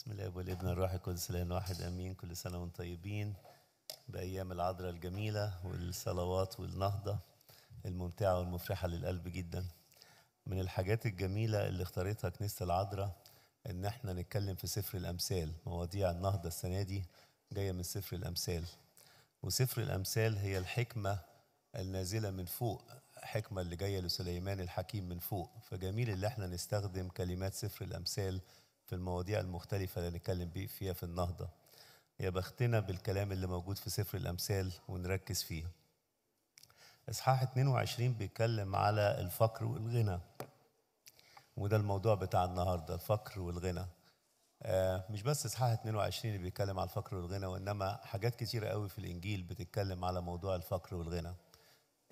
بسم الله والابن الروح القدس الان واحد امين كل سنه وانتم طيبين بايام العذراء الجميله والصلوات والنهضه الممتعه والمفرحه للقلب جدا من الحاجات الجميله اللي اختارتها كنيسه العذراء ان احنا نتكلم في سفر الامثال مواضيع النهضه السنه دي جايه من سفر الامثال وسفر الامثال هي الحكمه النازله من فوق الحكمه اللي جايه لسليمان الحكيم من فوق فجميل اللي احنا نستخدم كلمات سفر الامثال في المواضيع المختلفة اللي نتكلم فيها في النهضة يا بختنا بالكلام اللي موجود في سفر الأمثال ونركز فيه إصحاح 22 بيتكلم على الفقر والغنى وده الموضوع بتاع النهاردة الفقر والغنى آه، مش بس إصحاح 22 اللي بيتكلم على الفقر والغنى وإنما حاجات كتيرة قوي في الإنجيل بتتكلم على موضوع الفقر والغنى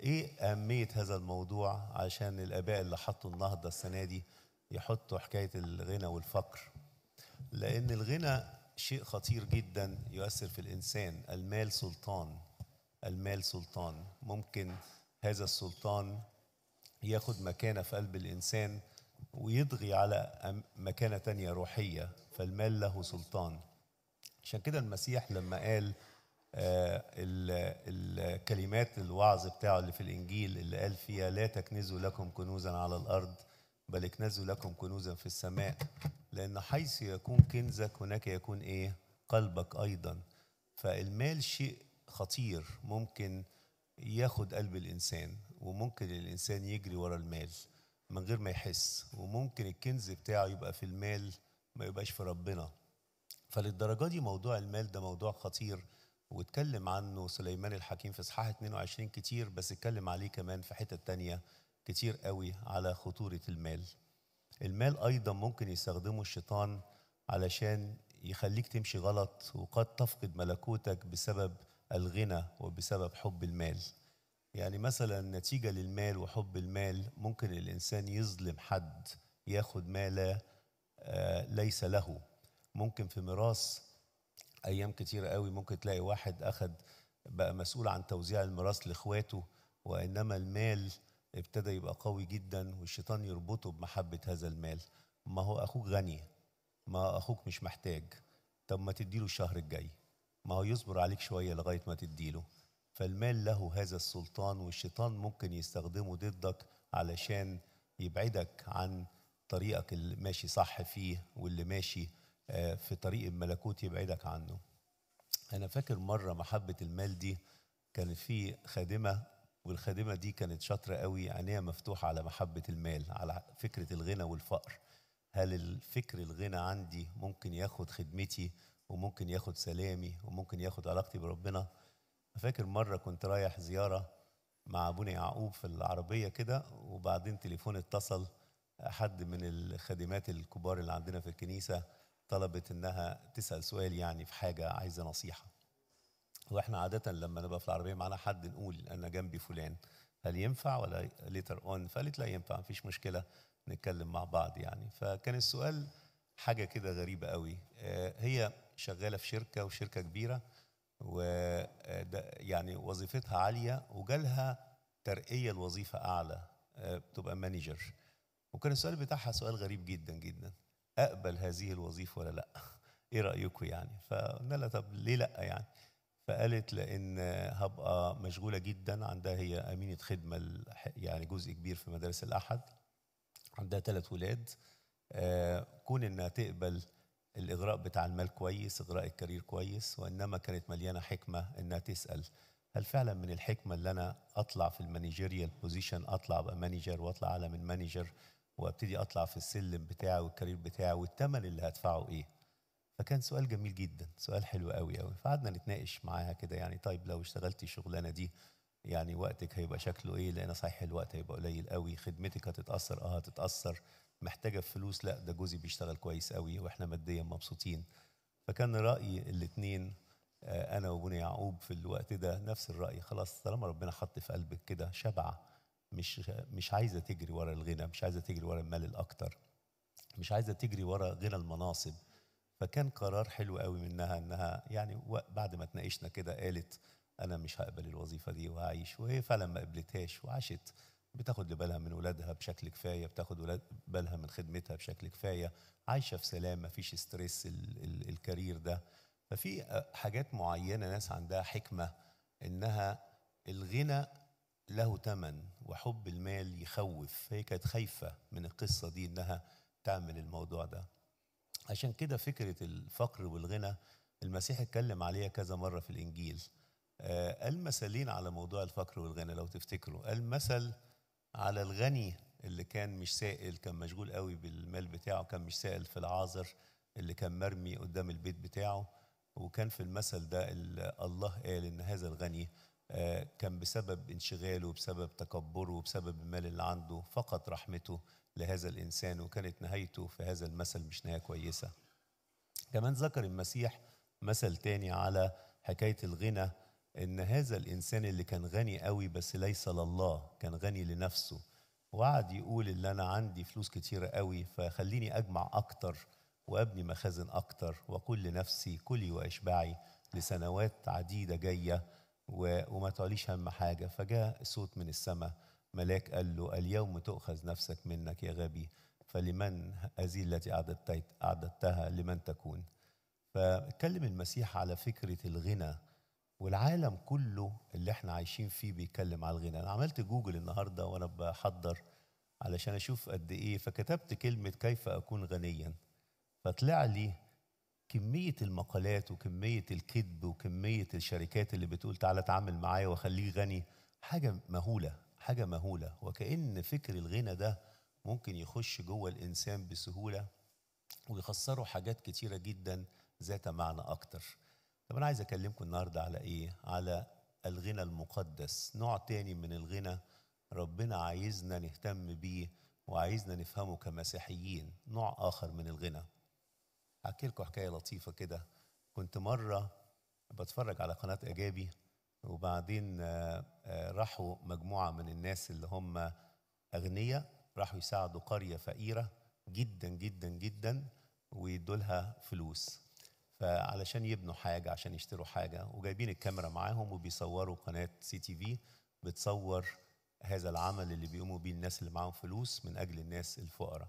إيه أهمية هذا الموضوع عشان الآباء اللي حطوا النهضة السنة دي يحطوا حكاية الغنى والفقر لأن الغنى شيء خطير جدا يؤثر في الإنسان المال سلطان المال سلطان ممكن هذا السلطان ياخد مكانة في قلب الإنسان ويضغي على مكانة تانية روحية فالمال له سلطان عشان كده المسيح لما قال آه، الكلمات الوعظ بتاعه اللي في الإنجيل اللي قال فيها لا تكنزوا لكم كنوزا على الأرض بل اكنزوا لكم كنوزا في السماء لأن حيث يكون كنزك هناك يكون إيه؟ قلبك أيضا فالمال شيء خطير ممكن ياخد قلب الإنسان وممكن الإنسان يجري ورا المال من غير ما يحس وممكن الكنز بتاعه يبقى في المال ما يبقاش في ربنا فللدرجة دي موضوع المال ده موضوع خطير واتكلم عنه سليمان الحكيم في اصحاح 22 كتير بس اتكلم عليه كمان في حتة تانية كتير قوي على خطورة المال المال ايضا ممكن يستخدمه الشيطان علشان يخليك تمشي غلط وقد تفقد ملكوتك بسبب الغنى وبسبب حب المال يعني مثلا نتيجة للمال وحب المال ممكن الإنسان يظلم حد ياخد مال آه، ليس له ممكن في ميراث أيام كتير قوي ممكن تلاقي واحد أخد بقى مسؤول عن توزيع الميراث لإخواته وإنما المال ابتدى يبقى قوي جدا والشيطان يربطه بمحبة هذا المال ما هو أخوك غني ما أخوك مش محتاج طب ما تديله الشهر الجاي ما هو يصبر عليك شوية لغاية ما تديله فالمال له هذا السلطان والشيطان ممكن يستخدمه ضدك علشان يبعدك عن طريقك اللي ماشي صح فيه واللي ماشي آه، في طريق الملكوت يبعدك عنه أنا فاكر مرة محبة المال دي كان في خادمة والخادمه دي كانت شاطره قوي عينيها مفتوحه على محبه المال على فكره الغنى والفقر هل الفكر الغنى عندي ممكن ياخد خدمتي وممكن ياخد سلامي وممكن ياخد علاقتي بربنا فاكر مره كنت رايح زياره مع ابونا يعقوب في العربيه كده وبعدين تليفون اتصل حد من الخادمات الكبار اللي عندنا في الكنيسه طلبت انها تسال سؤال يعني في حاجه عايزه نصيحه واحنا عاده لما نبقى في العربيه معانا حد نقول انا جنبي فلان هل ينفع ولا ليتر اون فقالت لا ينفع مفيش مشكله نتكلم مع بعض يعني فكان السؤال حاجه كده غريبه قوي آه، هي شغاله في شركه وشركه كبيره و آه، يعني وظيفتها عاليه وجالها ترقيه لوظيفه اعلى آه، بتبقى مانجر وكان السؤال بتاعها سؤال غريب جدا جدا اقبل هذه الوظيفه ولا لا ايه رايكم يعني فقلنا لها طب ليه لا يعني فقالت لان هبقى مشغوله جدا عندها هي امينه خدمه يعني جزء كبير في مدارس الاحد عندها ثلاث ولاد آه، كون انها تقبل الاغراء بتاع المال كويس اغراء الكارير كويس وانما كانت مليانه حكمه انها تسال هل فعلا من الحكمه اللي انا اطلع في المانجيريال بوزيشن اطلع ابقى مانجر واطلع اعلى من مانجر وابتدي اطلع في السلم بتاعي والكارير بتاعي والثمن اللي هدفعه ايه فكان سؤال جميل جدا سؤال حلو قوي قوي فقعدنا نتناقش معاها كده يعني طيب لو اشتغلتي الشغلانه دي يعني وقتك هيبقى شكله ايه لان صحيح الوقت هيبقى قليل قوي خدمتك هتتاثر اه هتتاثر محتاجه فلوس لا ده جوزي بيشتغل كويس قوي واحنا ماديا مبسوطين فكان راي الاثنين آه، انا وابونا يعقوب في الوقت ده نفس الراي خلاص طالما ربنا حط في قلبك كده شبع مش مش عايزه تجري ورا الغنى مش عايزه تجري ورا المال الاكتر مش عايزه تجري ورا غنى المناصب فكان قرار حلو قوي منها انها يعني بعد ما تناقشنا كده قالت انا مش هقبل الوظيفه دي وهعيش وهي فعلا ما قبلتهاش وعاشت بتاخد بالها من ولادها بشكل كفايه بتاخد ولاد بالها من خدمتها بشكل كفايه عايشه في سلام ما فيش ستريس ال ال الكارير ده ففي حاجات معينه ناس عندها حكمه انها الغنى له ثمن وحب المال يخوف هي كانت خايفه من القصه دي انها تعمل الموضوع ده عشان كده فكرة الفقر والغنى المسيح اتكلم عليها كذا مرة في الإنجيل قال آه، مثلين على موضوع الفقر والغنى لو تفتكروا قال مثل على الغني اللي كان مش سائل كان مشغول قوي بالمال بتاعه كان مش سائل في العازر اللي كان مرمي قدام البيت بتاعه وكان في المثل ده الله قال ان هذا الغني آه، كان بسبب انشغاله بسبب تكبره بسبب المال اللي عنده فقد رحمته لهذا الإنسان وكانت نهايته في هذا المثل مش نهاية كويسة كمان ذكر المسيح مثل تاني على حكاية الغنى إن هذا الإنسان اللي كان غني قوي بس ليس لله كان غني لنفسه وقعد يقول اللي أنا عندي فلوس كتيرة قوي فخليني أجمع أكتر وأبني مخازن أكتر وأقول لنفسي كلي وأشبعي لسنوات عديدة جاية وما تعليش هم حاجة فجاء صوت من السماء ملاك قال له اليوم تؤخذ نفسك منك يا غبي فلمن هذه التي أعددتها لمن تكون فكلم المسيح على فكرة الغنى والعالم كله اللي احنا عايشين فيه بيتكلم على الغنى انا عملت جوجل النهارده وانا بحضر علشان اشوف قد ايه فكتبت كلمه كيف اكون غنيا فطلع لي كمية المقالات وكمية الكذب وكمية الشركات اللي بتقول تعالى اتعامل معايا واخليه غني حاجة مهولة حاجة مهولة وكأن فكر الغنى ده ممكن يخش جوه الإنسان بسهولة ويخسره حاجات كتيرة جدا ذات معنى أكتر طب أنا عايز أكلمكم النهاردة على إيه؟ على الغنى المقدس نوع تاني من الغنى ربنا عايزنا نهتم بيه وعايزنا نفهمه كمسيحيين نوع آخر من الغنى احكي لكم حكايه لطيفه كده كنت مره بتفرج على قناه اجابي وبعدين آه، آه، راحوا مجموعه من الناس اللي هم اغنياء راحوا يساعدوا قريه فقيره جدا جدا جدا ويدوا لها فلوس فعلشان يبنوا حاجه عشان يشتروا حاجه وجايبين الكاميرا معاهم وبيصوروا قناه سي تي في بتصور هذا العمل اللي بيقوموا بيه الناس اللي معاهم فلوس من اجل الناس الفقراء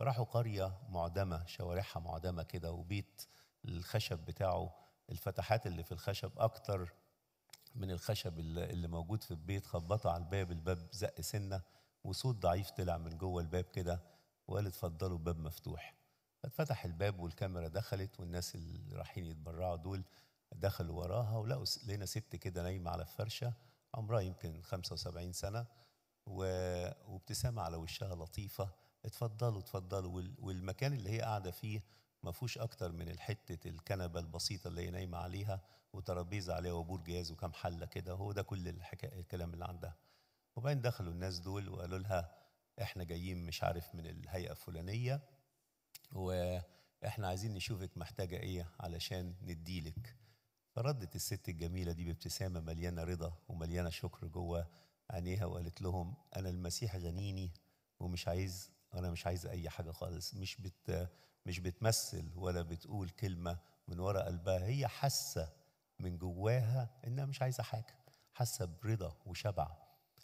راحوا قرية معدمة شوارعها معدمة كده وبيت الخشب بتاعه الفتحات اللي في الخشب أكتر من الخشب اللي موجود في البيت خبطوا على الباب الباب زق سنة وصوت ضعيف طلع من جوه الباب كده وقال اتفضلوا الباب مفتوح فاتفتح الباب والكاميرا دخلت والناس اللي رايحين يتبرعوا دول دخلوا وراها ولقوا لقينا ست كده نايمة على الفرشة عمرها يمكن 75 سنة وابتسامة على وشها لطيفة اتفضلوا اتفضلوا والمكان اللي هي قاعده فيه ما فيهوش اكتر من حته الكنبه البسيطه اللي هي نايمه عليها وترابيزه عليها وبور جاز وكام حله كده هو ده كل الحكايه الكلام اللي عندها وبعدين دخلوا الناس دول وقالوا لها احنا جايين مش عارف من الهيئه الفلانيه واحنا عايزين نشوفك محتاجه ايه علشان نديلك فردت الست الجميله دي بابتسامه مليانه رضا ومليانه شكر جوه عينيها وقالت لهم انا المسيح غنيني ومش عايز انا مش عايز اي حاجه خالص مش بت مش بتمثل ولا بتقول كلمه من ورا قلبها هي حاسه من جواها انها مش عايزه حاجه حاسه برضا وشبع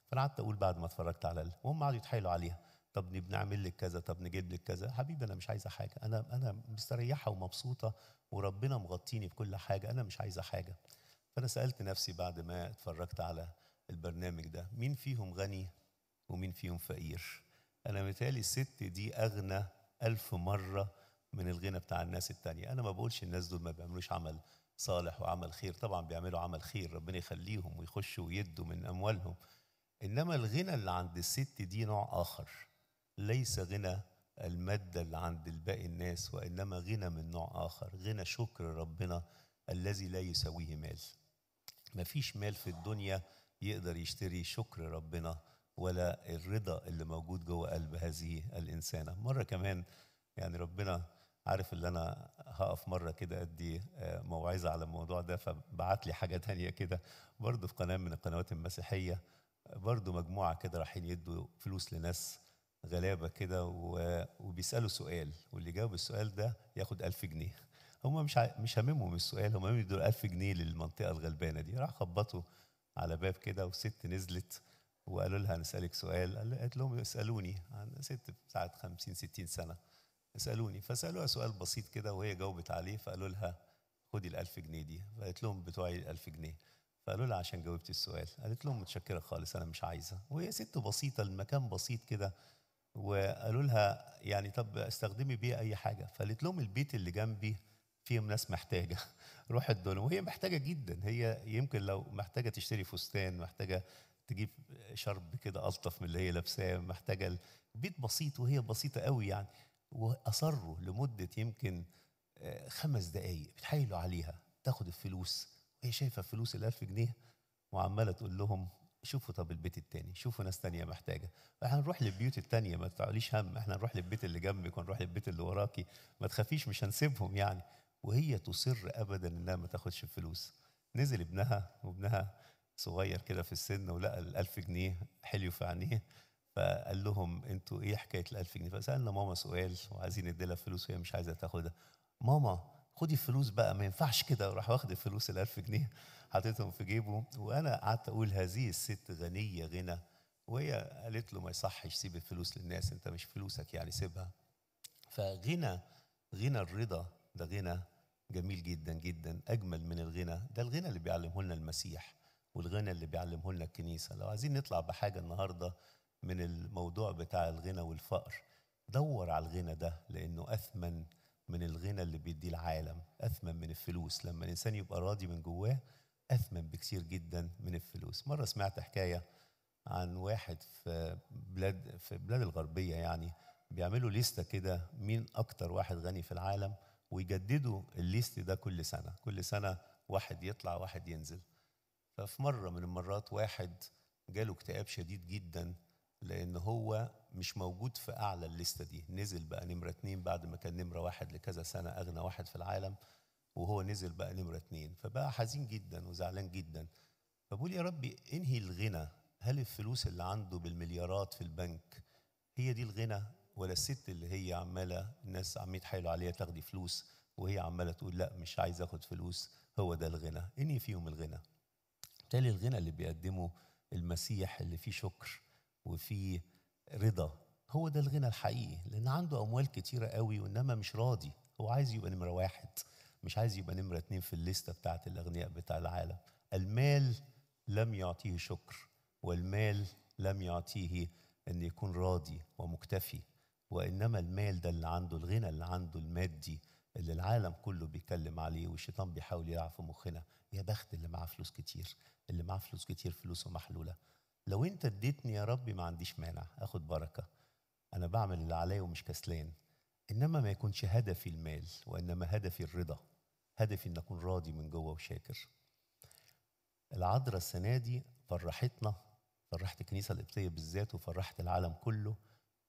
فانا قعدت اقول بعد ما اتفرجت على وهم قعدوا يتحايلوا عليها طب بنعمل لك كذا طب نجيب لك كذا حبيبي انا مش عايزه حاجه انا انا مستريحه ومبسوطه وربنا مغطيني بكل حاجه انا مش عايزه حاجه فانا سالت نفسي بعد ما اتفرجت على البرنامج ده مين فيهم غني ومين فيهم فقير انا متهيألي الست دي اغنى ألف مرة من الغنى بتاع الناس التانية أنا ما بقولش الناس دول ما بيعملوش عمل صالح وعمل خير طبعا بيعملوا عمل خير ربنا يخليهم ويخشوا ويدوا من أموالهم إنما الغنى اللي عند الست دي نوع آخر ليس غنى المادة اللي عند الباقي الناس وإنما غنى من نوع آخر غنى شكر ربنا الذي لا يساويه مال مفيش مال في الدنيا يقدر يشتري شكر ربنا ولا الرضا اللي موجود جوه قلب هذه الانسانه مره كمان يعني ربنا عارف اللي انا هقف مره كده ادي آه، موعظه على الموضوع ده فبعت لي حاجه تانية كده برضو في قناه من القنوات المسيحيه برضو مجموعه كده رايحين يدوا فلوس لناس غلابه كده وبيسالوا سؤال واللي جاوب السؤال ده ياخد ألف جنيه هم مش ع... مش هممهم السؤال هم يدوا 1000 جنيه للمنطقه الغلبانه دي راح خبطوا على باب كده وست نزلت وقالوا لها نسألك سؤال قالت لهم اسألوني ست بتاعت 50 60 سنة اسألوني فسألوها سؤال بسيط كده وهي جاوبت عليه فقالوا لها خدي ال 1000 جنيه دي فقالت لهم بتوعي ال 1000 جنيه فقالوا لها عشان جاوبت السؤال قالت لهم متشكرة خالص أنا مش عايزة وهي ست بسيطة المكان بسيط كده وقالوا لها يعني طب استخدمي بيه أي حاجة فقالت لهم البيت اللي جنبي فيهم ناس محتاجه روح الدنيا وهي محتاجه جدا هي يمكن لو محتاجه تشتري فستان محتاجه تجيب شرب كده ألطف من اللي هي لابساه محتاجة بيت بسيط وهي بسيطة قوي يعني وأصروا لمدة يمكن آه، خمس دقايق بتحايلوا عليها تاخد الفلوس وهي شايفة فلوس الألف جنيه وعمالة تقول لهم شوفوا طب البيت التاني شوفوا ناس تانية محتاجة احنا هنروح للبيوت التانية ما تعليش هم احنا هنروح للبيت اللي جنبك ونروح للبيت اللي وراكي ما تخافيش مش هنسيبهم يعني وهي تصر ابدا انها ما تاخدش الفلوس نزل ابنها وابنها صغير كده في السن ولقى ال1000 جنيه حلو في عينيه فقال لهم انتوا ايه حكايه ال1000 جنيه فسالنا ماما سؤال وعايزين نديلها فلوس وهي مش عايزه تاخدها ماما خدي الفلوس بقى ما ينفعش كده راح واخد الفلوس ال1000 جنيه حطيتهم في جيبه وانا قعدت اقول هذه الست غنيه غنى وهي قالت له ما يصحش سيب الفلوس للناس انت مش فلوسك يعني سيبها فغنى غنى الرضا ده غنى جميل جدا جدا اجمل من الغنى ده الغنى اللي بيعلمه لنا المسيح والغنى اللي بيعلمه لنا الكنيسة لو عايزين نطلع بحاجة النهاردة من الموضوع بتاع الغنى والفقر دور على الغنى ده لأنه أثمن من الغنى اللي بيديه العالم أثمن من الفلوس لما الإنسان يبقى راضي من جواه أثمن بكثير جدا من الفلوس مرة سمعت حكاية عن واحد في بلاد في بلاد الغربية يعني بيعملوا ليستة كده مين أكتر واحد غني في العالم ويجددوا الليست ده كل سنة كل سنة واحد يطلع واحد ينزل ففي مرة من المرات واحد جاله اكتئاب شديد جدا لأن هو مش موجود في أعلى الليستة دي نزل بقى نمرة اتنين بعد ما كان نمرة واحد لكذا سنة أغنى واحد في العالم وهو نزل بقى نمرة اتنين فبقى حزين جدا وزعلان جدا فبقول يا ربي انهي الغنى هل الفلوس اللي عنده بالمليارات في البنك هي دي الغنى ولا الست اللي هي عماله الناس عم يتحايلوا عليها تاخدي فلوس وهي عماله تقول لا مش عايز اخد فلوس هو ده الغنى انهي فيهم الغنى وبالتالي الغنى اللي بيقدمه المسيح اللي فيه شكر وفيه رضا هو ده الغنى الحقيقي لان عنده اموال كتيره قوي وانما مش راضي هو عايز يبقى نمره واحد مش عايز يبقى نمره اتنين في الليسته بتاعه الاغنياء بتاع العالم المال لم يعطيه شكر والمال لم يعطيه ان يكون راضي ومكتفي وانما المال ده اللي عنده الغنى اللي عنده المادي اللي العالم كله بيتكلم عليه والشيطان بيحاول يلعب في مخنا يا بخت اللي معاه فلوس كتير اللي معاه فلوس كتير فلوسه محلوله لو انت اديتني يا ربي ما عنديش مانع اخد بركه انا بعمل اللي عليا ومش كسلان انما ما يكونش هدفي المال وانما هدفي الرضا هدفي ان اكون راضي من جوه وشاكر العذراء السنه دي فرحتنا فرحت الكنيسه القبطيه بالذات وفرحت العالم كله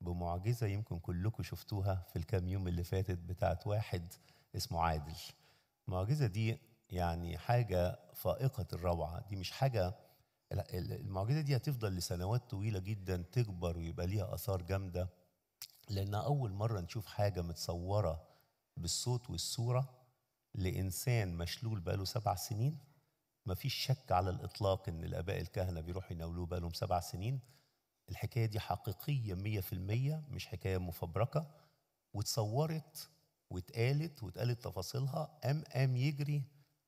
بمعجزه يمكن كلكم شفتوها في الكام يوم اللي فاتت بتاعت واحد اسمه عادل المعجزه دي يعني حاجه فائقه الروعه دي مش حاجه المعجزه دي هتفضل لسنوات طويله جدا تكبر ويبقى ليها اثار جامده لان اول مره نشوف حاجه متصوره بالصوت والصوره لانسان مشلول بقاله سبع سنين مفيش شك على الاطلاق ان الاباء الكهنه بيروحوا يناولوه بقالهم سبع سنين الحكاية دي حقيقية مية في المية مش حكاية مفبركة واتصورت واتقالت واتقالت تفاصيلها أم أم يجري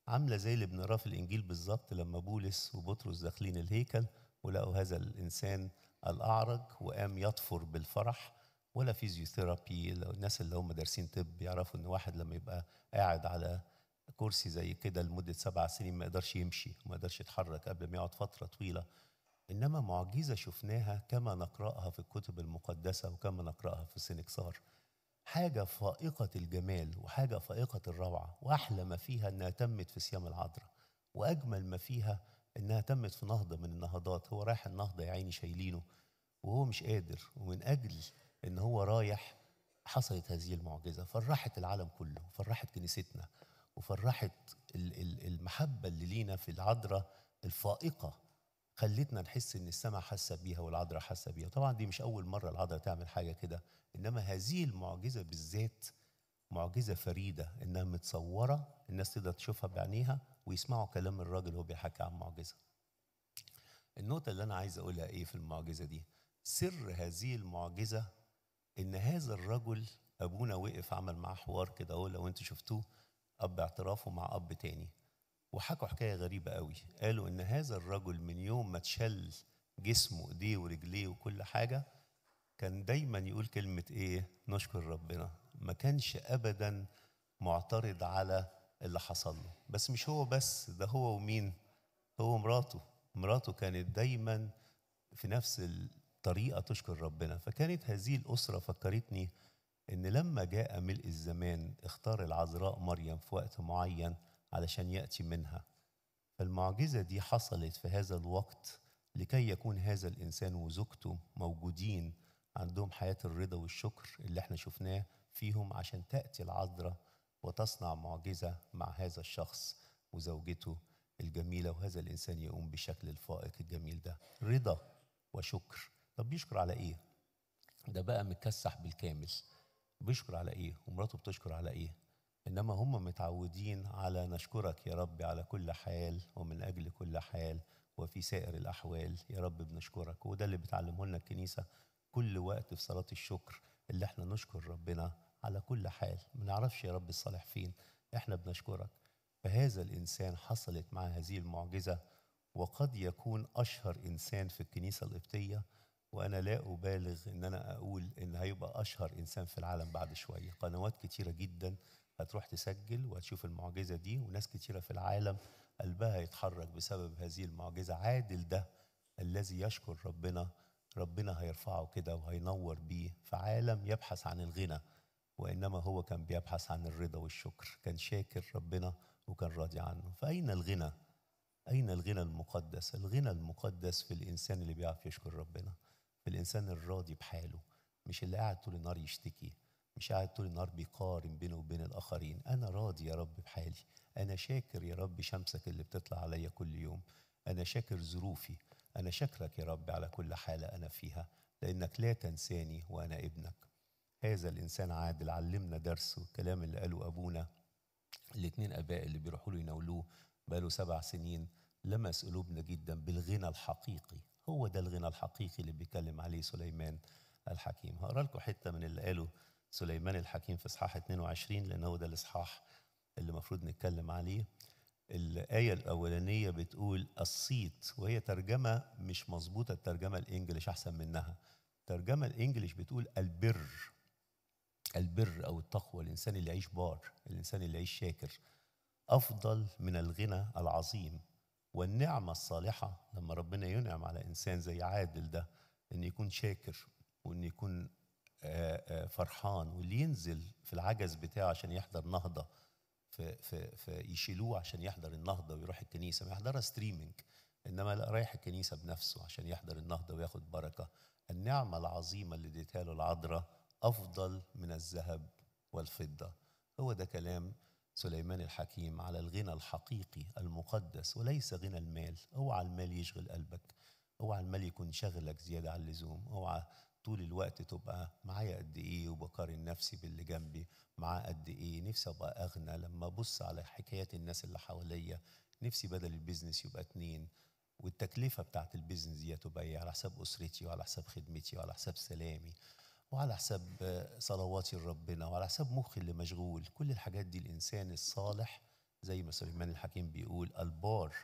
عاملة زي اللي بنراه في الإنجيل بالظبط لما بولس وبطرس داخلين الهيكل ولقوا هذا الإنسان الأعرج وقام يطفر بالفرح ولا فيزيوثيرابي الناس اللي هم دارسين طب يعرفوا ان واحد لما يبقى قاعد على كرسي زي كده لمده سبع سنين ما يقدرش يمشي وما يقدرش يتحرك قبل ما يقعد فتره طويله إنما معجزة شفناها كما نقرأها في الكتب المقدسة وكما نقرأها في السنكسار حاجة فائقة الجمال وحاجة فائقة الروعة وأحلى ما فيها إنها تمت في سيام العذراء وأجمل ما فيها إنها تمت في نهضة من النهضات هو رايح النهضة يا عيني شايلينه وهو مش قادر ومن أجل إن هو رايح حصلت هذه المعجزة فرحت العالم كله فرحت كنيستنا وفرحت المحبة اللي لينا في العذراء الفائقة خلتنا نحس ان السمع حاسه بيها والعذراء حاسه بيها طبعا دي مش اول مره العذراء تعمل حاجه كده انما هذه المعجزه بالذات معجزه فريده انها متصوره الناس تقدر تشوفها بعينيها ويسمعوا كلام الراجل وهو بيحكي عن معجزه النقطه اللي انا عايز اقولها ايه في المعجزه دي سر هذه المعجزه ان هذا الرجل ابونا وقف عمل معاه حوار كده اهو لو انتوا شفتوه اب اعترافه مع اب تاني وحكوا حكايه غريبه قوي قالوا ان هذا الرجل من يوم ما اتشل جسمه ايديه ورجليه وكل حاجه كان دايما يقول كلمه ايه نشكر ربنا ما كانش ابدا معترض على اللي حصل له بس مش هو بس ده هو ومين هو مراته مراته كانت دايما في نفس الطريقه تشكر ربنا فكانت هذه الاسره فكرتني ان لما جاء ملء الزمان اختار العذراء مريم في وقت معين علشان ياتي منها فالمعجزه دي حصلت في هذا الوقت لكي يكون هذا الانسان وزوجته موجودين عندهم حياه الرضا والشكر اللي احنا شفناه فيهم عشان تاتي العذراء وتصنع معجزه مع هذا الشخص وزوجته الجميله وهذا الانسان يقوم بشكل الفائق الجميل ده رضا وشكر طب بيشكر على ايه ده بقى متكسح بالكامل بيشكر على ايه ومراته بتشكر على ايه إنما هم متعودين على نشكرك يا رب على كل حال ومن أجل كل حال وفي سائر الأحوال يا رب بنشكرك وده اللي بتعلمه لنا الكنيسة كل وقت في صلاة الشكر اللي احنا نشكر ربنا على كل حال ما نعرفش يا رب الصالح فين احنا بنشكرك فهذا الإنسان حصلت مع هذه المعجزة وقد يكون أشهر إنسان في الكنيسة القبطية وأنا لا أبالغ إن أنا أقول إن هيبقى أشهر إنسان في العالم بعد شوية قنوات كتيرة جداً هتروح تسجل وهتشوف المعجزة دي وناس كتيرة في العالم قلبها يتحرك بسبب هذه المعجزة عادل ده الذي يشكر ربنا ربنا هيرفعه كده وهينور بيه في عالم يبحث عن الغنى وإنما هو كان بيبحث عن الرضا والشكر كان شاكر ربنا وكان راضي عنه فأين الغنى؟ أين الغنى المقدس؟ الغنى المقدس في الإنسان اللي بيعرف يشكر ربنا في الإنسان الراضي بحاله مش اللي قاعد طول النهار يشتكي مش قاعد طول النهار بيقارن بينه وبين الاخرين انا راضي يا رب بحالي انا شاكر يا رب شمسك اللي بتطلع عليا كل يوم انا شاكر ظروفي انا شاكرك يا رب على كل حاله انا فيها لانك لا تنساني وانا ابنك هذا الانسان عادل علمنا درس والكلام اللي قاله ابونا الاثنين اباء اللي بيروحوا له يناولوه بقاله سبع سنين لمس قلوبنا جدا بالغنى الحقيقي هو ده الغنى الحقيقي اللي بيتكلم عليه سليمان الحكيم هقرا لكم حته من اللي قاله سليمان الحكيم في اصحاح 22 لانه ده الاصحاح اللي المفروض نتكلم عليه الآية الأولانية بتقول الصيت وهي ترجمة مش مظبوطة الترجمة الإنجليش أحسن منها الترجمة الإنجليش بتقول البر البر أو التقوى الإنسان اللي يعيش بار الإنسان اللي يعيش شاكر أفضل من الغنى العظيم والنعمة الصالحة لما ربنا ينعم على إنسان زي عادل ده إن يكون شاكر وإن يكون آه، آه، فرحان واللي ينزل في العجز بتاعه عشان يحضر نهضه في في يشيلوه عشان يحضر النهضه ويروح الكنيسه ما يحضرها ستريمنج انما لا رايح الكنيسه بنفسه عشان يحضر النهضه وياخد بركه النعمه العظيمه اللي اديتها له العذراء افضل من الذهب والفضه هو ده كلام سليمان الحكيم على الغنى الحقيقي المقدس وليس غنى المال اوعى المال يشغل قلبك اوعى المال يكون شغلك زياده عن اللزوم اوعى طول الوقت تبقى معايا قد ايه وبقارن نفسي باللي جنبي معاه قد ايه نفسي ابقى اغنى لما ابص على حكايات الناس اللي حواليا نفسي بدل البيزنس يبقى اتنين والتكلفه بتاعت البيزنس دي تبقى إيه؟ على حساب اسرتي وعلى حساب خدمتي وعلى حساب سلامي وعلى حساب صلواتي لربنا وعلى حساب مخي اللي مشغول كل الحاجات دي الانسان الصالح زي ما سليمان الحكيم بيقول البار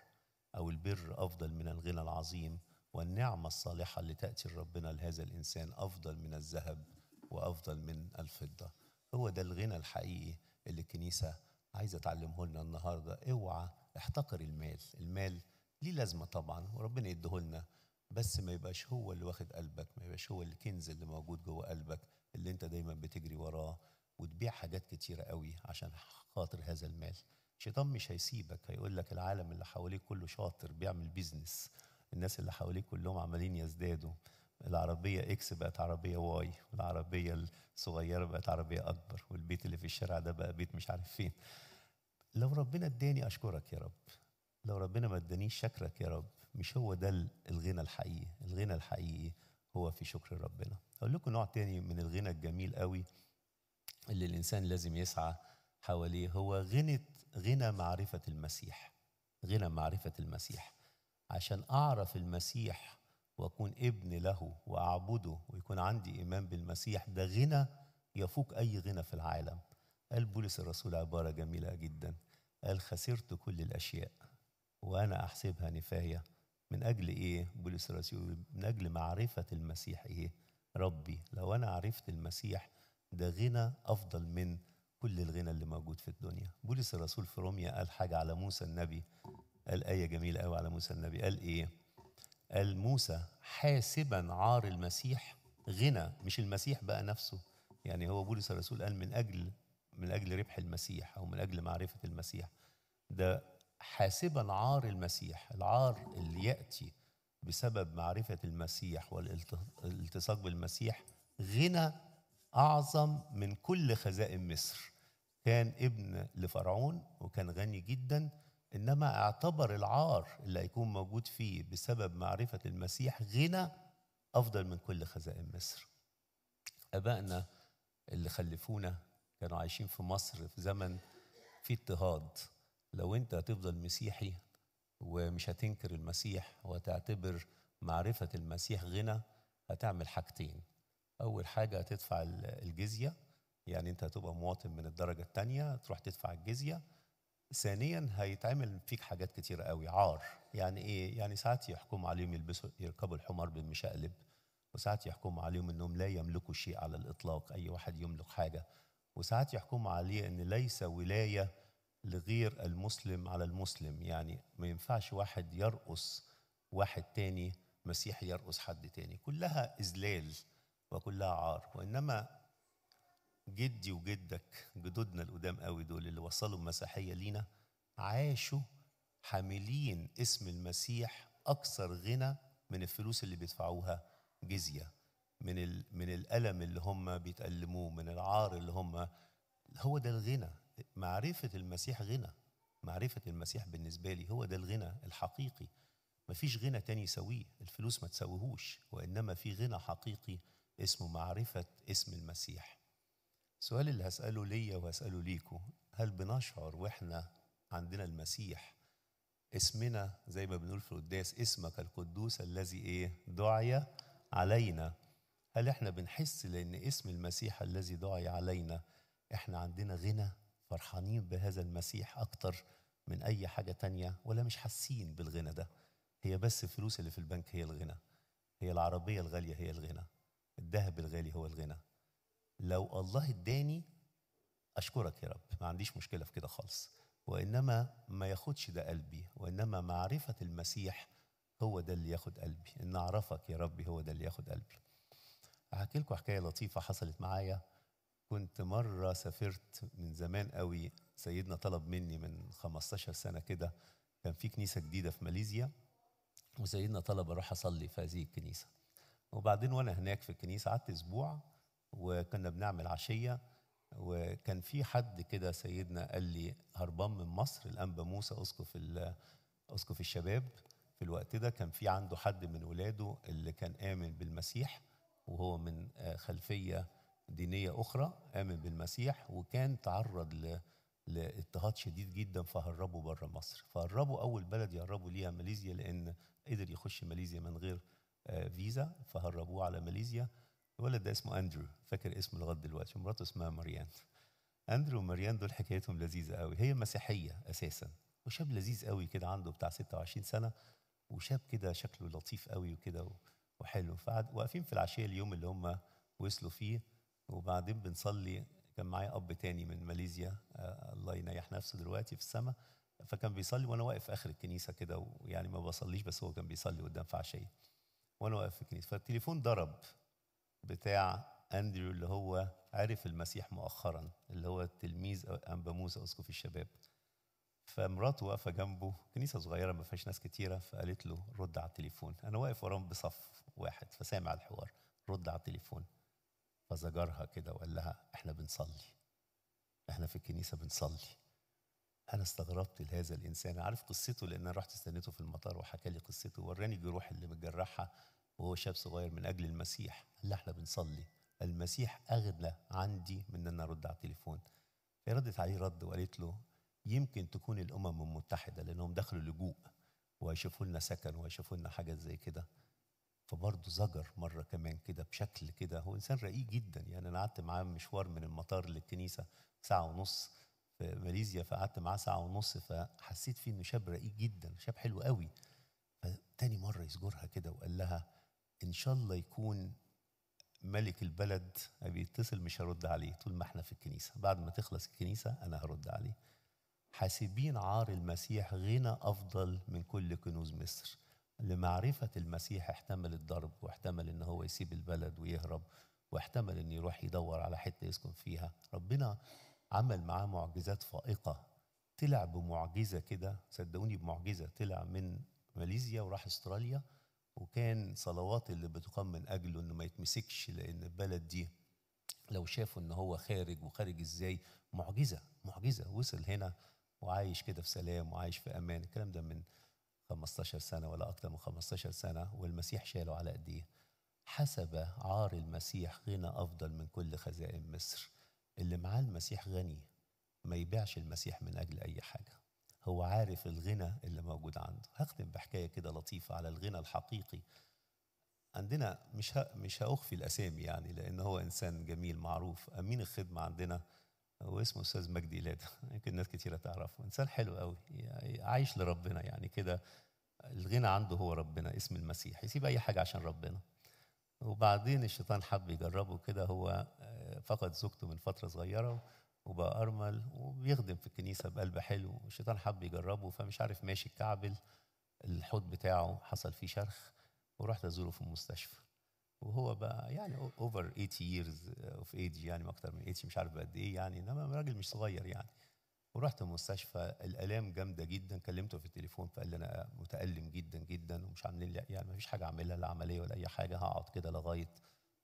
او البر افضل من الغنى العظيم والنعمة الصالحة اللي تأتي ربنا لهذا الإنسان أفضل من الذهب وأفضل من الفضة هو ده الغنى الحقيقي اللي الكنيسة عايزة تعلمه لنا النهاردة اوعى احتقر المال المال ليه لازمة طبعا وربنا لنا بس ما يبقاش هو اللي واخد قلبك ما يبقاش هو الكنز اللي موجود جوه قلبك اللي انت دايما بتجري وراه وتبيع حاجات كتيرة قوي عشان خاطر هذا المال الشيطان مش هيسيبك هيقول لك العالم اللي حواليك كله شاطر بيعمل بيزنس الناس اللي حواليك كلهم عمالين يزدادوا العربية إكس بقت عربية واي والعربية الصغيرة بقت عربية أكبر والبيت اللي في الشارع ده بقى بيت مش عارف فين لو ربنا اداني أشكرك يا رب لو ربنا ما ادانيش شكرك يا رب مش هو ده الغنى الحقيقي الغنى الحقيقي هو في شكر ربنا أقول لكم نوع تاني من الغنى الجميل قوي اللي الإنسان لازم يسعى حواليه هو غنى غنى معرفة المسيح غنى معرفة المسيح عشان أعرف المسيح وأكون ابن له وأعبده ويكون عندي إيمان بالمسيح ده غنى يفوق أي غنى في العالم قال بولس الرسول عبارة جميلة جدا قال خسرت كل الأشياء وأنا أحسبها نفاية من أجل إيه بولس الرسول من أجل معرفة المسيح إيه ربي لو أنا عرفت المسيح ده غنى أفضل من كل الغنى اللي موجود في الدنيا بولس الرسول في روميا قال حاجة على موسى النبي قال آية جميلة قوي على موسى النبي قال إيه؟ قال موسى حاسبا عار المسيح غنى مش المسيح بقى نفسه يعني هو بولس الرسول قال من أجل من أجل ربح المسيح أو من أجل معرفة المسيح ده حاسبا عار المسيح العار اللي يأتي بسبب معرفة المسيح والالتصاق بالمسيح غنى أعظم من كل خزائن مصر كان ابن لفرعون وكان غني جدا انما اعتبر العار اللي هيكون موجود فيه بسبب معرفه المسيح غنى افضل من كل خزائن مصر ابائنا اللي خلفونا كانوا عايشين في مصر في زمن فيه اضطهاد لو انت هتفضل مسيحي ومش هتنكر المسيح وتعتبر معرفه المسيح غنى هتعمل حاجتين اول حاجه هتدفع الجزيه يعني انت هتبقى مواطن من الدرجه الثانيه تروح تدفع الجزيه ثانيا هيتعمل فيك حاجات كتيره قوي عار يعني ايه يعني ساعات يحكم عليهم يلبسوا يركبوا الحمار بالمشقلب وساعات يحكم عليهم انهم لا يملكوا شيء على الاطلاق اي واحد يملك حاجه وساعات يحكم عليه ان ليس ولايه لغير المسلم على المسلم يعني ما ينفعش واحد يرقص واحد تاني مسيحي يرقص حد تاني كلها اذلال وكلها عار وانما جدي وجدك جدودنا القدام قوي دول اللي وصلوا المسيحيه لينا عاشوا حاملين اسم المسيح اكثر غنى من الفلوس اللي بيدفعوها جزيه من من الالم اللي هم بيتالموه من العار اللي هم هو ده الغنى معرفه المسيح غنى معرفه المسيح بالنسبه لي هو ده الغنى الحقيقي مفيش غنى تاني يسويه الفلوس ما تسويهوش وانما في غنى حقيقي اسمه معرفه اسم المسيح السؤال اللي هسأله ليا وهسأله ليكو هل بنشعر وإحنا عندنا المسيح اسمنا زي ما بنقول في القداس اسمك القدوس الذي إيه دعي علينا هل إحنا بنحس لأن اسم المسيح الذي دعي علينا إحنا عندنا غنى فرحانين بهذا المسيح أكتر من أي حاجة تانية ولا مش حاسين بالغنى ده هي بس الفلوس اللي في البنك هي الغنى هي العربية الغالية هي الغنى الذهب الغالي هو الغنى لو الله اداني اشكرك يا رب ما عنديش مشكله في كده خالص وانما ما ياخدش ده قلبي وانما معرفه المسيح هو ده اللي ياخد قلبي ان اعرفك يا ربي هو ده اللي ياخد قلبي هحكي لكم حكايه لطيفه حصلت معايا كنت مره سافرت من زمان قوي سيدنا طلب مني من 15 سنه كده كان في كنيسه جديده في ماليزيا وسيدنا طلب اروح اصلي في هذه الكنيسه وبعدين وانا هناك في الكنيسه قعدت اسبوع وكنا بنعمل عشيه وكان في حد كده سيدنا قال لي هربان من مصر الانبا موسى اسقف اسقف الشباب في الوقت ده كان في عنده حد من ولاده اللي كان امن بالمسيح وهو من آه، خلفيه دينيه اخرى امن بالمسيح وكان تعرض ل لاضطهاد شديد جدا فهربوا بره مصر فهربوا اول بلد يهربوا ليها ماليزيا لان قدر يخش ماليزيا من غير آه، فيزا فهربوه على ماليزيا الولد ده اسمه اندرو فاكر اسمه لغايه دلوقتي ومراته اسمها مريان اندرو ومريان دول حكايتهم لذيذه قوي هي مسيحيه اساسا وشاب لذيذ قوي كده عنده بتاع 26 سنه وشاب كده شكله لطيف قوي وكده وحلو فواقفين في العشيه اليوم اللي هم وصلوا فيه وبعدين بنصلي كان معايا اب تاني من ماليزيا آه الله ينيح نفسه دلوقتي في السماء فكان بيصلي وانا واقف اخر الكنيسه كده ويعني ما بصليش بس هو كان بيصلي قدام في عشيه وانا واقف في الكنيسه فالتليفون ضرب بتاع اندرو اللي هو عرف المسيح مؤخرا اللي هو التلميذ انبا موسى اسقف الشباب فمراته واقفه جنبه كنيسه صغيره ما فيهاش ناس كتيره فقالت له رد على التليفون انا واقف وراهم بصف واحد فسامع الحوار رد على التليفون فزجرها كده وقال لها احنا بنصلي احنا في الكنيسه بنصلي انا استغربت لهذا الانسان عارف قصته لان انا رحت استنيته في المطار وحكى لي قصته وراني الجروح اللي متجرحها وهو شاب صغير من أجل المسيح اللي احنا بنصلي المسيح أغلى عندي من أن أرد على التليفون فردت عليه رد وقالت له يمكن تكون الأمم المتحدة لأنهم دخلوا لجوء وهيشوفوا لنا سكن وهيشوفوا لنا حاجات زي كده فبرضه زجر مرة كمان كده بشكل كده هو إنسان رقيق جدا يعني أنا قعدت معاه مشوار من المطار للكنيسة ساعة ونص في ماليزيا فقعدت معاه ساعة ونص فحسيت فيه إنه شاب رقيق جدا شاب حلو قوي فتاني مرة يزجرها كده وقال لها ان شاء الله يكون ملك البلد بيتصل مش هرد عليه طول ما احنا في الكنيسه بعد ما تخلص الكنيسه انا هرد عليه حاسبين عار المسيح غنى افضل من كل كنوز مصر لمعرفه المسيح احتمل الضرب واحتمل ان هو يسيب البلد ويهرب واحتمل ان يروح يدور على حته يسكن فيها ربنا عمل معاه معجزات فائقه طلع بمعجزه كده صدقوني بمعجزه طلع من ماليزيا وراح استراليا وكان صلوات اللي بتقام من اجله انه ما يتمسكش لان البلد دي لو شافوا ان هو خارج وخارج ازاي معجزه معجزه وصل هنا وعايش كده في سلام وعايش في امان الكلام ده من 15 سنه ولا اكتر من 15 سنه والمسيح شاله على قد ايه حسب عار المسيح غنى افضل من كل خزائن مصر اللي معاه المسيح غني ما يبيعش المسيح من اجل اي حاجه هو عارف الغنى اللي موجود عنده هختم بحكايه كده لطيفه على الغنى الحقيقي عندنا مش مش هأخفي الأسامي يعني لأن هو إنسان جميل معروف أمين الخدمة عندنا هو اسمه أستاذ مجدي لاده يمكن ناس كثيره تعرفه إنسان حلو قوي يعني عايش لربنا يعني كده الغنى عنده هو ربنا اسم المسيح يسيب أي حاجة عشان ربنا وبعدين الشيطان حب يجربه كده هو آه، فقد زوجته من فترة صغيرة وبقى ارمل وبيخدم في الكنيسه بقلب حلو الشيطان حب يجربه فمش عارف ماشي الكعبل الحوض بتاعه حصل فيه شرخ ورحت ازوره في المستشفى وهو بقى يعني اوفر 80 ييرز اوف ايج يعني اكتر من 80 مش عارف قد ايه يعني انما راجل مش صغير يعني ورحت المستشفى الالام جامده جدا كلمته في التليفون فقال لي انا متالم جدا جدا ومش عاملين لي يعني ما فيش حاجه اعملها لا عمليه ولا اي حاجه هقعد كده لغايه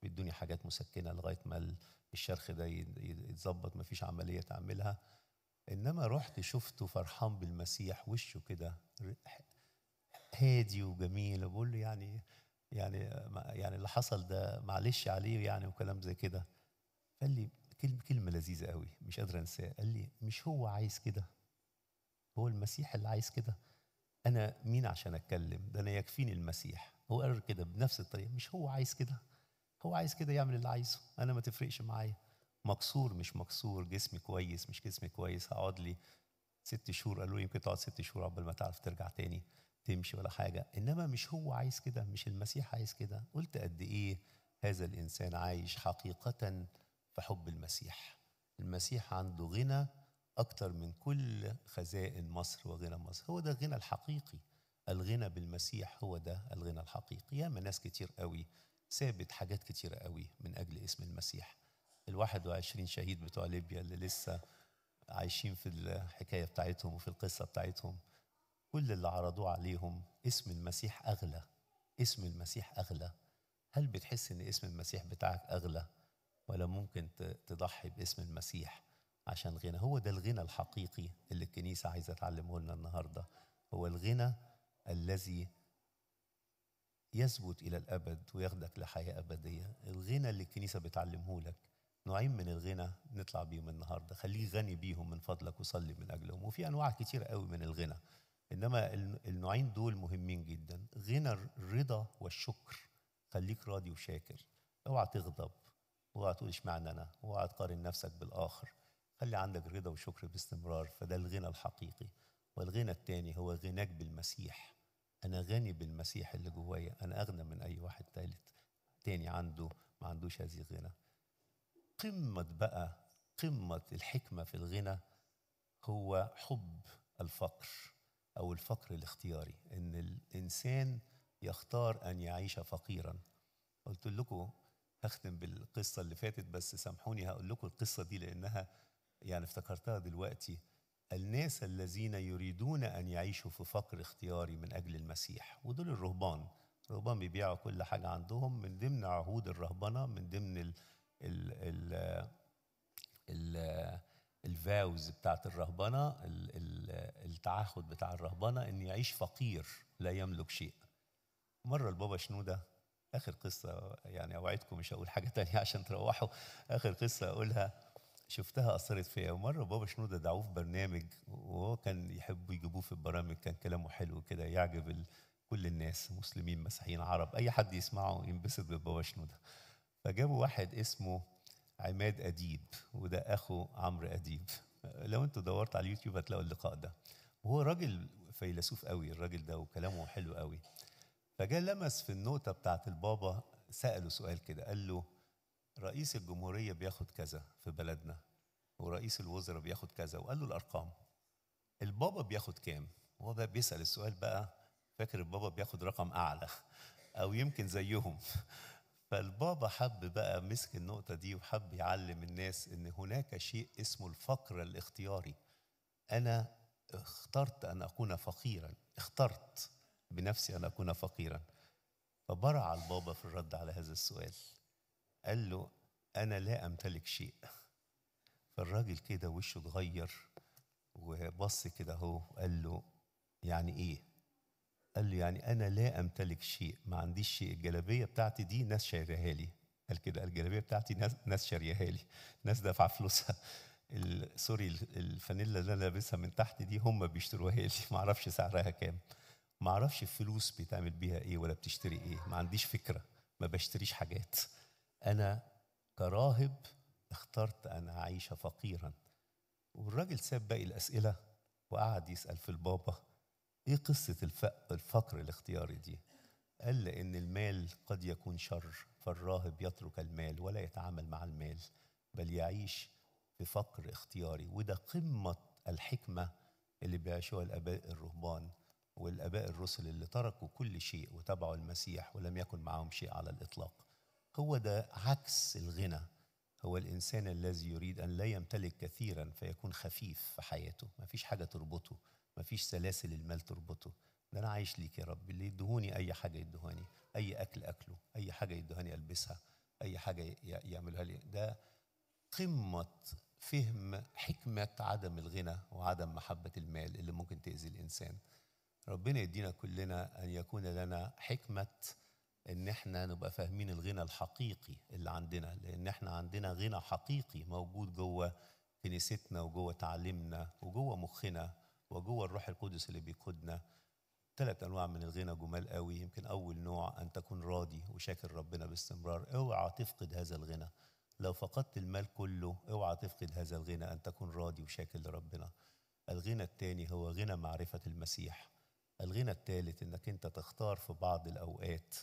بيدوني حاجات مسكنه لغايه ما الشرخ ده يتظبط مفيش عمليه تعملها انما رحت شفته فرحان بالمسيح وشه كده هادي وجميل بقول له يعني يعني يعني اللي حصل ده معلش عليه يعني وكلام زي كده قال لي كلمه كلمه لذيذه قوي مش قادر أنساه قال لي مش هو عايز كده هو المسيح اللي عايز كده انا مين عشان اتكلم ده انا يكفيني المسيح هو قرر كده بنفس الطريقه مش هو عايز كده هو عايز كده يعمل اللي عايزه انا ما تفرقش معايا مكسور مش مكسور جسمي كويس مش جسمي كويس هقعد لي ست شهور قالوا لي يمكن تقعد ست شهور قبل ما تعرف ترجع تاني تمشي ولا حاجه انما مش هو عايز كده مش المسيح عايز كده قلت قد ايه هذا الانسان عايش حقيقه في حب المسيح المسيح عنده غنى اكتر من كل خزائن مصر وغنى مصر هو ده الغنى الحقيقي الغنى بالمسيح هو ده الغنى الحقيقي ياما ناس كتير قوي ثابت حاجات كتيرة قوي من أجل اسم المسيح ال 21 شهيد بتوع ليبيا اللي لسه عايشين في الحكاية بتاعتهم وفي القصة بتاعتهم كل اللي عرضوه عليهم اسم المسيح أغلى اسم المسيح أغلى هل بتحس إن اسم المسيح بتاعك أغلى ولا ممكن تضحي باسم المسيح عشان غنى هو ده الغنى الحقيقي اللي الكنيسة عايزة تعلمه لنا النهاردة هو الغنى الذي يثبت إلى الأبد وياخدك لحياة أبدية الغنى اللي الكنيسة بتعلمه لك نوعين من الغنى نطلع بيهم النهاردة خليه غني بيهم من فضلك وصلي من أجلهم وفي أنواع كتير قوي من الغنى إنما النوعين دول مهمين جدا غنى الرضا والشكر خليك راضي وشاكر اوعى تغضب اوعى تقول اشمعنى انا اوعى تقارن نفسك بالاخر خلي عندك رضا وشكر باستمرار فده الغنى الحقيقي والغنى الثاني هو غناك بالمسيح انا غني بالمسيح اللي جوايا انا اغنى من اي واحد ثالث تاني عنده ما عندوش هذه الغنى قمه بقى قمه الحكمه في الغنى هو حب الفقر او الفقر الاختياري ان الانسان يختار ان يعيش فقيرا قلت لكم هختم بالقصه اللي فاتت بس سامحوني هقول لكم القصه دي لانها يعني افتكرتها دلوقتي الناس الذين يريدون أن يعيشوا في فقر اختياري من أجل المسيح ودول الرهبان الرهبان بيبيعوا كل حاجة عندهم من ضمن عهود الرهبنة من ضمن ال ال ال ال الفاوز بتاعت الرهبنة ال ال التعهد بتاع الرهبنة إن يعيش فقير لا يملك شيء مرة البابا شنودة آخر قصة يعني أوعدكم مش هقول حاجة تانية عشان تروحوا آخر قصة أقولها شفتها اثرت فيا ومره بابا شنوده دعوه في برنامج وهو كان يحبوا يجيبوه في البرامج كان كلامه حلو كده يعجب كل الناس مسلمين مسيحيين عرب اي حد يسمعه ينبسط ببابا شنوده فجابوا واحد اسمه عماد اديب وده اخو عمرو اديب لو انتوا دورت على اليوتيوب هتلاقوا اللقاء ده وهو راجل فيلسوف قوي الراجل ده وكلامه حلو قوي فجاء لمس في النقطه بتاعت البابا ساله سؤال كده قال له رئيس الجمهوريه بياخد كذا في بلدنا ورئيس الوزراء بياخد كذا وقال له الارقام البابا بياخد كام هو بقى بيسال السؤال بقى فاكر البابا بياخد رقم اعلى او يمكن زيهم فالبابا حب بقى مسك النقطه دي وحب يعلم الناس ان هناك شيء اسمه الفقر الاختياري انا اخترت ان اكون فقيرا اخترت بنفسي ان اكون فقيرا فبرع البابا في الرد على هذا السؤال قال له أنا لا أمتلك شيء فالراجل كده وشه اتغير وبص كده اهو قال له يعني إيه؟ قال له يعني أنا لا أمتلك شيء ما عنديش شيء الجلابية بتاعتي دي ناس شاريها لي قال كده الجلابية بتاعتي ناس ناس شاريها لي ناس دافعة فلوسها سوري الفانيلا اللي انا لابسها من تحت دي هم بيشتروها لي ما اعرفش سعرها كام ما اعرفش الفلوس بيتعمل بيها ايه ولا بتشتري ايه ما عنديش فكره ما بشتريش حاجات انا كراهب اخترت ان اعيش فقيرا والراجل ساب باقي الاسئله وقعد يسال في البابا ايه قصه الفقر الاختياري دي قال لان المال قد يكون شر فالراهب يترك المال ولا يتعامل مع المال بل يعيش في فقر اختياري وده قمه الحكمه اللي بيعيشوها الاباء الرهبان والاباء الرسل اللي تركوا كل شيء وتبعوا المسيح ولم يكن معهم شيء على الاطلاق هو ده عكس الغنى هو الإنسان الذي يريد أن لا يمتلك كثيرا فيكون خفيف في حياته ما فيش حاجة تربطه ما فيش سلاسل المال تربطه ده أنا عايش ليك يا رب اللي يدهوني أي حاجة يدهوني أي أكل أكله أي حاجة يدهوني ألبسها أي حاجة يعملها لي ده قمة فهم حكمة عدم الغنى وعدم محبة المال اللي ممكن تأذي الإنسان ربنا يدينا كلنا أن يكون لنا حكمة ان احنا نبقى فاهمين الغنى الحقيقي اللي عندنا لان احنا عندنا غنى حقيقي موجود جوه كنيستنا وجوه تعليمنا وجوه مخنا وجوه الروح القدس اللي بيقودنا ثلاث انواع من الغنى جمال قوي يمكن اول نوع ان تكون راضي وشاكر ربنا باستمرار اوعى تفقد هذا الغنى لو فقدت المال كله اوعى تفقد هذا الغنى ان تكون راضي وشاكر لربنا الغنى الثاني هو غنى معرفه المسيح الغنى الثالث انك انت تختار في بعض الاوقات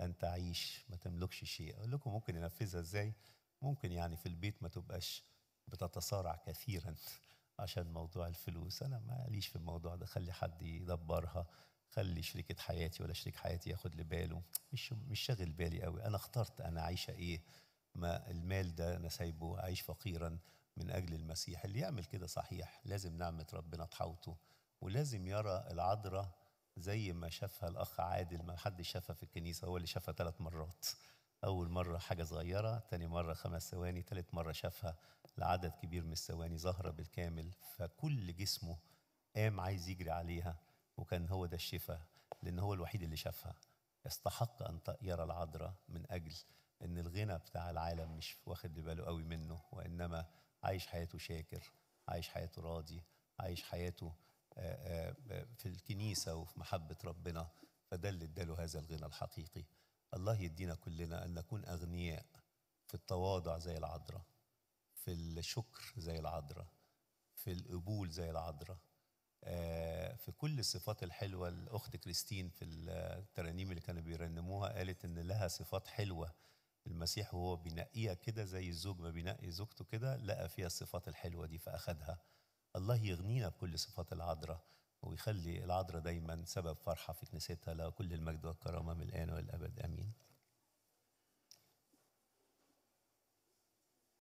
أن تعيش ما تملكش شيء أقول لكم ممكن ينفذها إزاي ممكن يعني في البيت ما تبقاش بتتصارع كثيرا عشان موضوع الفلوس أنا ماليش في الموضوع ده خلي حد يدبرها خلي شريكة حياتي ولا شريك حياتي ياخد لباله مش مش شاغل بالي قوي أنا اخترت أنا عايشة إيه ما المال ده أنا سايبه أعيش فقيرا من أجل المسيح اللي يعمل كده صحيح لازم نعمة ربنا تحوطه ولازم يرى العذراء زي ما شافها الاخ عادل ما حد شافها في الكنيسه هو اللي شافها ثلاث مرات اول مره حاجه صغيره ثاني مره خمس ثواني ثالث مره شافها لعدد كبير من الثواني ظهره بالكامل فكل جسمه قام عايز يجري عليها وكان هو ده الشفاء لان هو الوحيد اللي شافها استحق ان يرى العذراء من اجل ان الغنى بتاع العالم مش واخد باله قوي منه وانما عايش حياته شاكر عايش حياته راضي عايش حياته آه، آه، في الكنيسة وفي محبة ربنا فده اللي اداله هذا الغنى الحقيقي الله يدينا كلنا أن نكون أغنياء في التواضع زي العذراء في الشكر زي العذراء في القبول زي العذراء آه، في كل الصفات الحلوة الأخت كريستين في الترانيم اللي كانوا بيرنموها قالت إن لها صفات حلوة المسيح وهو بينقيها كده زي الزوج ما بينقي زوجته كده لقى فيها الصفات الحلوة دي فأخدها الله يغنينا بكل صفات العذراء ويخلي العذراء دايما سبب فرحة في كنيستها لكل المجد والكرامة من الآن والأبد آمين